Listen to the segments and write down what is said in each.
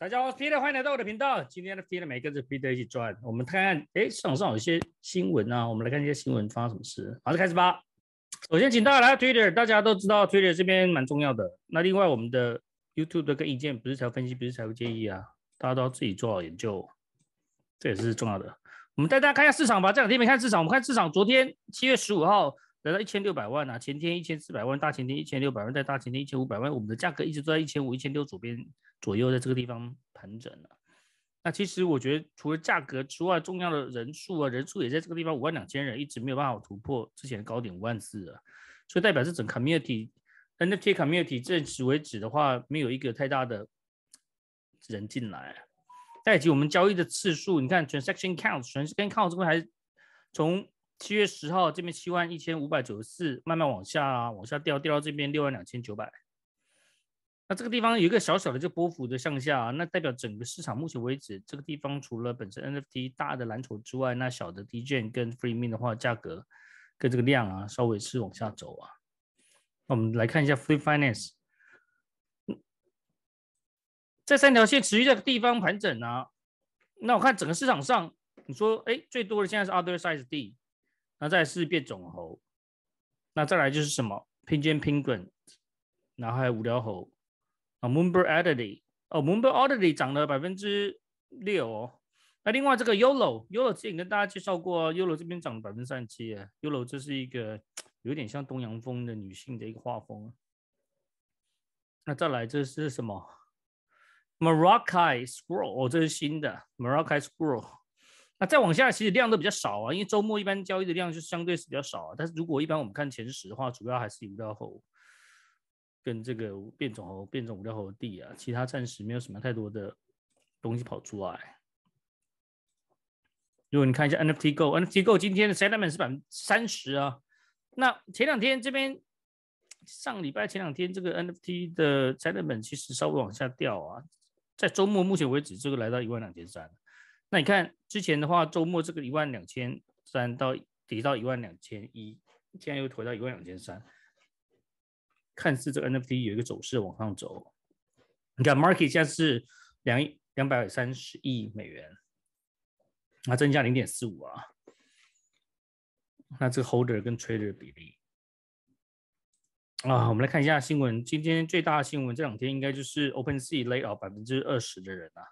大家好，我是 Peter，欢迎来到我的频道。今天的 Peter 每字 Peter 一起转，我们看看哎市场上有一些新闻啊，我们来看一下新闻发生什么事，好，的，开始吧。首先请大家来到 Twitter，大家都知道 Twitter 这边蛮重要的。那另外我们的 YouTube 的个意见不是财务分析，不是财务建议啊，大家都要自己做好研究，这也是重要的。我们带大家看一下市场吧，这两天没看市场，我们看市场。昨天七月十五号。来到一千六百万啊！前天一千四百万，大前天一千六百万，再大前天一千五百万。我们的价格一直都在一千五、一千六左边左右，在这个地方盘整了。那其实我觉得，除了价格之外，重要的人数啊，人数也在这个地方五万两千人，一直没有办法突破之前的高点五万四啊。所以代表这整 community NFT community 此为止的话，没有一个太大的人进来。再以及我们交易的次数，你看 transaction count，transaction count 这边还从。七月十号，这边七万一千五百九十四，慢慢往下，啊，往下掉，掉到这边六万两千九百。那这个地方有一个小小的就波幅的向下啊，那代表整个市场目前为止，这个地方除了本身 NFT 大的蓝筹之外，那小的 DJ 跟 Free m i n 的话，价格跟这个量啊，稍微是往下走啊。那我们来看一下 Free Finance，在三条线持续这个地方盘整啊。那我看整个市场上，你说哎，最多的现在是 Other Size D。那再来是变种猴，那再来就是什么拼接 n 棍，然后还有无聊猴啊 m o o n b i e d o d l y 哦 m o o n b i e d o d l y 涨了百分之六哦。那另外这个 Yolo，Yolo 之前跟大家介绍过，Yolo 这边涨了百分之三十七 Yolo 这是一个 有点像东洋风的女性的一个画风。那再来这是什么？Moroccan Scroll 哦，这是新的 Moroccan Scroll。那再往下，其实量都比较少啊，因为周末一般交易的量就相对是比较少啊。但是如果一般我们看前十的话，主要还是无料猴，跟这个变种猴、变种无料猴 D 啊，其他暂时没有什么太多的东西跑出来。如果你看一下 NFT Go，NFT Go 今天的 Settlement 是百分之三十啊。那前两天这边上礼拜前两天这个 NFT 的 Settlement 其实稍微往下掉啊，在周末目前为止，这个来到一万两千三。那你看，之前的话，周末这个一万两千三到跌到一万两千一，现在又回到一万两千三，看似这个 NFT 有一个走势往上走。你看 Market 现在是两亿两百三十亿美元，那增加零点四五啊。那这个 Holder 跟 Trader 比例啊，我们来看一下新闻。今天最大的新闻这两天应该就是 OpenSea 啊，百分之二十的人啊。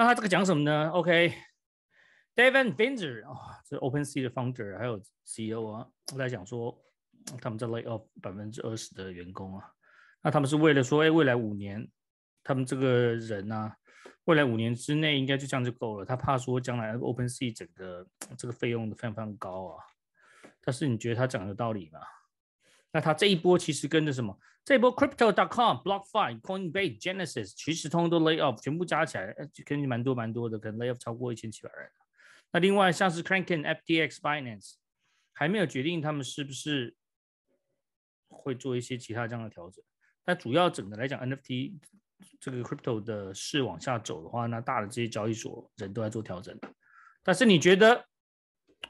那他这个讲什么呢？OK，David Vinzer 啊，是 o p e n s e a 的 founder 还有 CEO 啊，我在讲说他们在 lay off 百分之二十的员工啊。那他们是为了说，哎，未来五年他们这个人呢，未来五年之内应该就这样就够了。他怕说将来 o p e n s e a 整个这个费用的非常非常高啊。但是你觉得他讲的道理吗？那他这一波其实跟着什么？这波 Crypto.com、BlockFi、Coinbase、Genesis、其实通都 lay off，全部加起来可能蛮多蛮多的，可能 lay off 超过一千七百人。那另外像是 Kraken、FTX、Binance 还没有决定他们是不是会做一些其他这样的调整。但主要整的来讲，NFT 这个 Crypto 的是往下走的话，那大的这些交易所人都在做调整。但是你觉得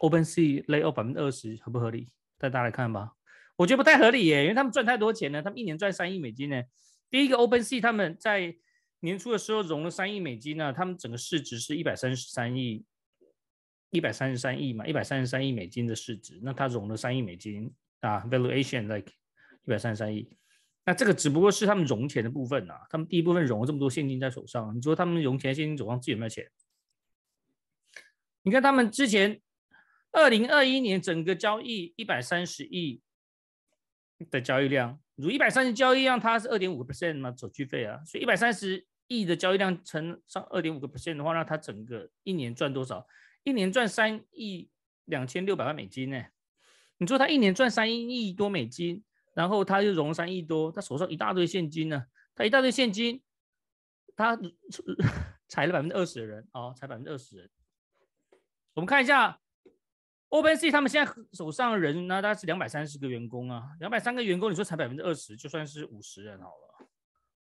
OpenSea lay off 百分之二十合不合理？带大家来看吧。我觉得不太合理耶，因为他们赚太多钱了，他们一年赚三亿美金呢。第一个 OpenSea 他们在年初的时候融了三亿美金呢，他们整个市值是一百三十三亿，一百三十三亿嘛，一百三十三亿美金的市值，那他融了三亿美金啊，valuation like 一百三十三亿，那这个只不过是他们融钱的部分啊，他们第一部分融了这么多现金在手上，你说他们融钱现金走光自己有没有钱？你看他们之前二零二一年整个交易一百三十亿。的交易量，如一百三十交易量，它是二点五个 percent 嘛手续费啊，所以一百三十亿的交易量乘上二点五个 percent 的话那它整个一年赚多少？一年赚三亿两千六百万美金呢。你说他一年赚三亿多美金，然后他就融三亿多，他手上一大堆现金呢，他一大堆现金，他踩了百分之二十的人哦，踩百分之二十人。我们看一下。OpenSea 他们现在手上人呢，大概是两百三十个员工啊，两百三个员工，你说才百分之二十，就算是五十人好了。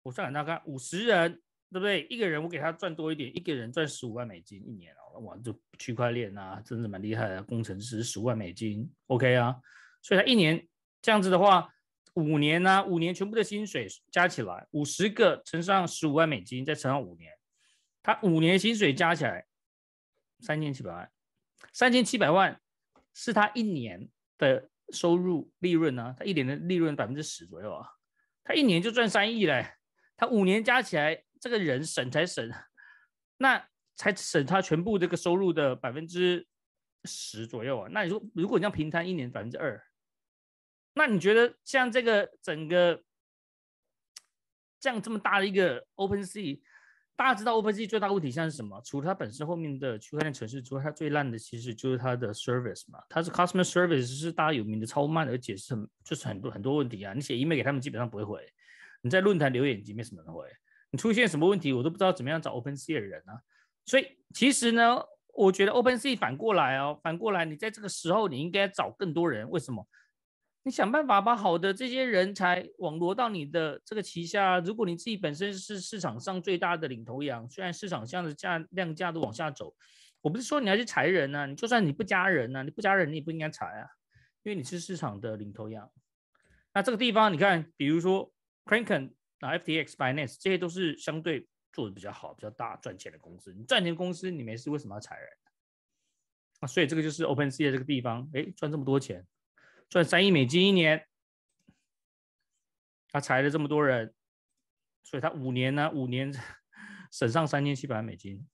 我算算大概五十人，对不对？一个人我给他赚多一点，一个人赚十五万美金一年哦，哇，这区块链啊，真的蛮厉害的。工程师十五万美金，OK 啊，所以他一年这样子的话，五年呢，五年全部的薪水加起来，五十个乘上十五万美金，再乘上五年，他五年薪水加起来三千七百万，三千七百万。是他一年的收入利润呢？他一年的利润百分之十左右啊，他一年就赚三亿嘞。他五年加起来，这个人省才省，那才省他全部这个收入的百分之十左右啊。那你说，如果你要平摊一年百分之二，那你觉得像这个整个这样这么大的一个 Open Sea？大家知道 o p e n s e a 最大问题像是什么？除了它本身后面的区块链程式之外，它最烂的其实就是它的 service 嘛。它是 customer service 是大家有名的超慢，而且是就是很多很多问题啊。你写 email 给他们基本上不会回，你在论坛留言集没什么人回，你出现什么问题我都不知道怎么样找 o p e n s e a 的人啊。所以其实呢，我觉得 o p e n s e a 反过来哦，反过来你在这个时候你应该找更多人，为什么？你想办法把好的这些人才网罗到你的这个旗下。如果你自己本身是市场上最大的领头羊，虽然市场上价量价都往下走，我不是说你要去裁人啊，你就算你不加人啊，你不加人，你也不应该裁啊，因为你是市场的领头羊。那这个地方，你看，比如说 c r a n k e n 啊、FTX、Binance 这些都是相对做的比较好、比较大、赚钱的公司。你赚钱公司，你没事为什么要裁人？啊，所以这个就是 OpenSea 这个地方，哎，赚这么多钱。赚三亿美金一年，他裁了这么多人，所以他五年呢，五年省上三千七百万美金。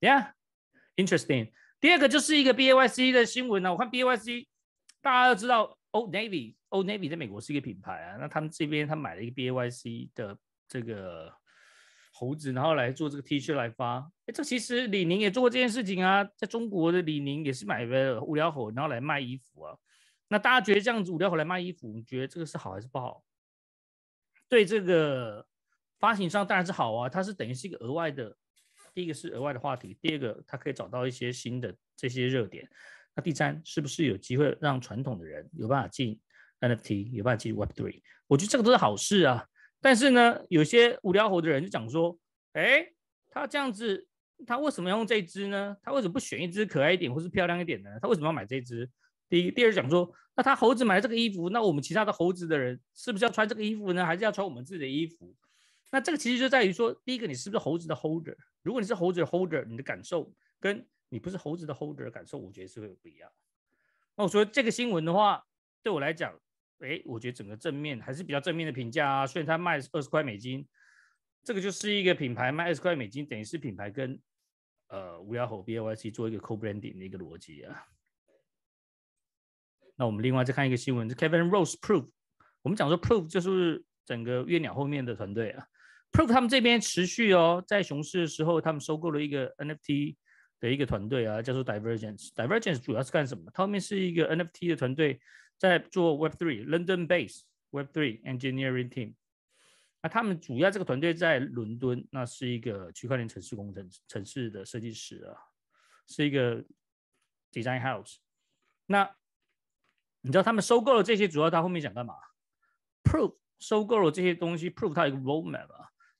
Yeah，interesting。第二个就是一个 B A Y C 的新闻呢，我看 B A Y C，大家都知道 Old Navy，Old Navy 在美国是一个品牌啊。那他们这边他买了一个 B A Y C 的这个猴子，然后来做这个 T 恤来发。哎，这其实李宁也做过这件事情啊，在中国的李宁也是买了无聊猴，然后来卖衣服啊。那大家觉得这样子五聊回来卖衣服，你觉得这个是好还是不好？对这个发行商当然是好啊，它是等于是一个额外的，第一个是额外的话题，第二个它可以找到一些新的这些热点。那第三，是不是有机会让传统的人有办法进 NFT，有办法进 Web3？我觉得这个都是好事啊。但是呢，有些无聊货的人就讲说，哎，他这样子，他为什么要用这只呢？他为什么不选一只可爱一点或是漂亮一点的？他为什么要买这只？第一、第二讲说，那他猴子买了这个衣服，那我们其他的猴子的人是不是要穿这个衣服呢？还是要穿我们自己的衣服？那这个其实就在于说，第一个你是不是猴子的 holder？如果你是猴子的 holder，你的感受跟你不是猴子的 holder 感受，我觉得是会有不一样。那我说这个新闻的话，对我来讲，哎，我觉得整个正面还是比较正面的评价啊。虽然它卖二十块美金，这个就是一个品牌卖二十块美金，等于是品牌跟呃无聊猴 B L C 做一个 co branding 的一个逻辑啊。那我们另外再看一个新闻，是 Kevin Rose Proof。我们讲说 Proof 就是整个月鸟后面的团队啊，Proof 他们这边持续哦，在熊市的时候，他们收购了一个 NFT 的一个团队啊，叫做 Divergence。Divergence 主要是干什么？他们是一个 NFT 的团队，在做 Web3，London base Web3 engineering team。那他们主要这个团队在伦敦，那是一个区块链城市工程城市的设计师啊，是一个 design house。那你知道他们收购了这些，主要他后面想干嘛 p r o v e 收购了这些东西 p r o v e 他一个 Roadmap。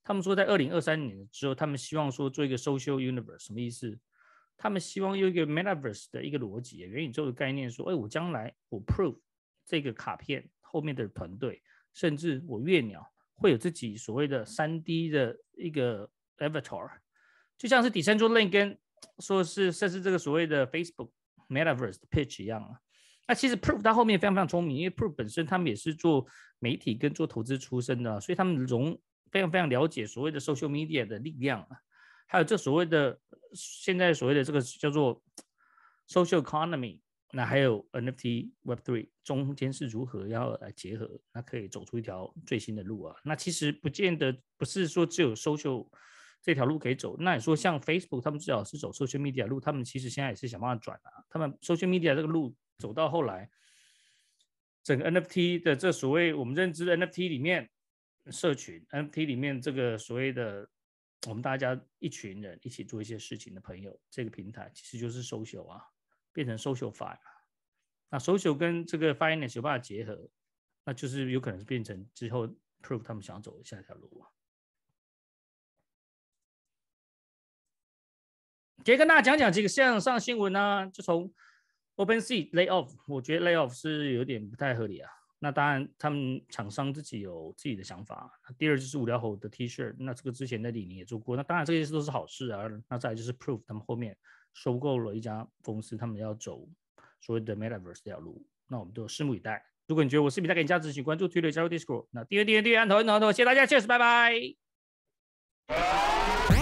他们说在二零二三年之后，他们希望说做一个 Social Universe，什么意思？他们希望用一个 Metaverse 的一个逻辑，元宇宙的概念，说：“哎，我将来我 p r o v e 这个卡片后面的团队，甚至我月鸟会有自己所谓的三 D 的一个 Avatar，就像是底三 s Link 跟说是甚至这个所谓的 Facebook Metaverse 的 Pitch 一样。”啊。那其实 Proof 他后面非常非常聪明，因为 Proof 本身他们也是做媒体跟做投资出身的，所以他们融非常非常了解所谓的 social media 的力量还有这所谓的现在所谓的这个叫做 social economy，那还有 NFT Web Three 中间是如何要来结合，那可以走出一条最新的路啊。那其实不见得不是说只有 social 这条路可以走，那你说像 Facebook 他们至少是走 social media 路，他们其实现在也是想办法转啊，他们 social media 这个路。走到后来，整个 NFT 的这所谓我们认知的 NFT 里面，社群 NFT 里面这个所谓的我们大家一群人一起做一些事情的朋友，这个平台其实就是 social 啊，变成 social f i r e 那 social 跟这个 finance 有办法结合，那就是有可能变成之后 prove 他们想走的下一条路啊。可以跟大家讲讲这个线上新闻呢，就从。Open Sea layoff，我觉得 layoff 是有点不太合理啊。那当然，他们厂商自己有自己的想法。第二就是五条猴的 T-shirt，那这个之前的李宁也做过。那当然，这些事都是好事啊。那再就是 Proof，他们后面收购了一家公司，他们要走所谓的 Made r s e s 这条路。那我们都拭目以待。如果你觉得我视频带给你价值，请关注、推 r 加入 Discord。那订阅、订阅、订阅，按一按头、按头，谢谢大家，Cheers，拜拜。